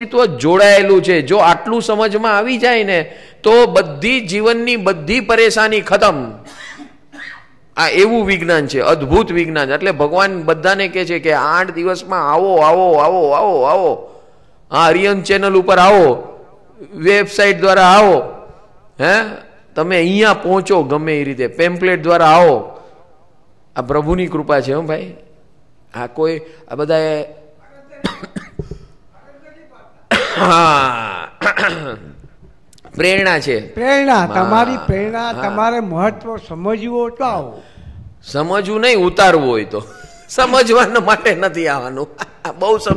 અસ્તિત્વ જોડાયેલું છે જો આટલું સમજમાં આવી જાય ને તો બધી જીવનની બધી પરેશાની ખતમ આ એવું વિજ્ઞાન છે અદ્ભુત વિજ્ઞાન એટલે ભગવાન બધાને કહે છે કે આઠ દિવસમાં આવો આવો આવો આવો આવો આ હરિયન ચેનલ ઉપર આવો વેબસાઇટ દ્વારા આવો હે તમે અહીંયા પહોંચો ગમે એ રીતે પેમ્પલેટ દ્વારા આવો આ પ્રભુની કૃપા છે હો ભાઈ આ કોઈ આ બધા પ્રેરણા છે પ્રેરણા તમારી પ્રેરણા તમારે મહત્વ સમજવું તો આવો સમજવું નહીં ઉતારવું હોય તો સમજવાના માટે નથી આવવાનું બહુ સમજ